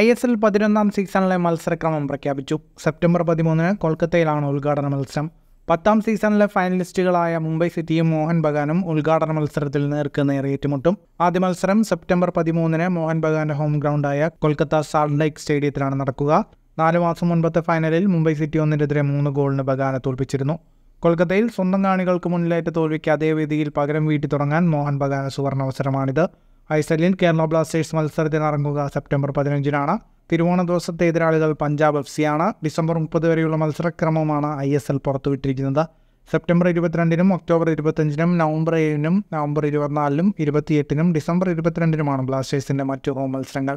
I S L പതിനൊന്നാം സീസണിലെ മത്സരക്രമം പ്രഖ്യാപിച്ചു സെപ്റ്റംബർ പതിമൂന്നിന് കൊൽക്കത്തയിലാണ് ഉദ്ഘാടന മത്സരം പത്താം സീസണിലെ ഫൈനലിസ്റ്റുകളായ മുംബൈ സിറ്റിയും മോഹൻ ബഗാനും ഉദ്ഘാടന മത്സരത്തിൽ നേർക്ക് നേരെ ഏറ്റുമുട്ടും ആദ്യ മത്സരം സെപ്റ്റംബർ പതിമൂന്നിന് മോഹൻ ബഗാന്റെ ഹോം ഗ്രൗണ്ടായ കൊൽക്കത്ത സാൾട്ട് ലേക്ക് സ്റ്റേഡിയത്തിലാണ് നടക്കുക നാല് മാസം മുൻപത്തെ ഫൈനലിൽ മുംബൈ സിറ്റി ഒന്നിനെതിരെ മൂന്ന് ഗോളിന് ബഗാനെ തോൽപ്പിച്ചിരുന്നു കൊൽക്കത്തയിൽ സ്വന്തം കാണികൾക്ക് മുന്നിലേറ്റ തോൽവിക്ക് അതേ വേദിയിൽ പകരം വീട്ടി തുടങ്ങാൻ മോഹൻ ബഗാന സുവർണാവസരമാണിത് ഐസലിൻ കേരള ബ്ലാസ്റ്റേഴ്സ് മത്സരത്തിനിറങ്ങുക സെപ്റ്റംബർ പതിനഞ്ചിനാണ് തിരുവോണ ദിവസത്തെ എതിരാളികൾ പഞ്ചാബ് എഫ് സിയാണ് ഡിസംബർ മുപ്പത് വരെയുള്ള മത്സരക്രമമാണ് ഐ എസ് എൽ പുറത്തുവിട്ടിരിക്കുന്നത് സെപ്റ്റംബർ ഇരുപത്തിരണ്ടിനും ഒക്ടോബർ ഇരുപത്തഞ്ചിനും നവംബർ ഏഴിനും നവംബർ ഇരുപത്തിനാലിനും ഇരുപത്തിയെട്ടിനും ഡിസംബർ ഇരുപത്തിരണ്ടിനുമാണ് ബ്ലാസ്റ്റേഴ്സിൻ്റെ മറ്റു ഹോം മത്സരങ്ങൾ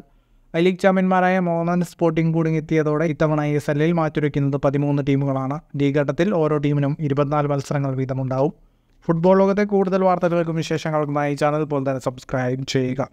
ഐ ലീഗ് ചാമ്പ്യന്മാരായ മോഹൻ സ്പോർട്ടിംഗ് കൂടി എത്തിയതോടെ ഇത്തവണ ഐ എസ് എല്ലിൽ മാറ്റുരയ്ക്കുന്നത് പതിമൂന്ന് ടീമുകളാണ് ലീഗ് ഘട്ടത്തിൽ ഓരോ ടീമിനും ഇരുപത്തിനാല് മത്സരങ്ങൾ വീതമുണ്ടാവും ഫുട്ബോൾ ലോകത്തെ കൂടുതൽ വാർത്തകൾക്കും വിശേഷങ്ങൾക്കുമായി ചാനൽ പോലെ തന്നെ സബ്സ്ക്രൈബ് ചെയ്യുക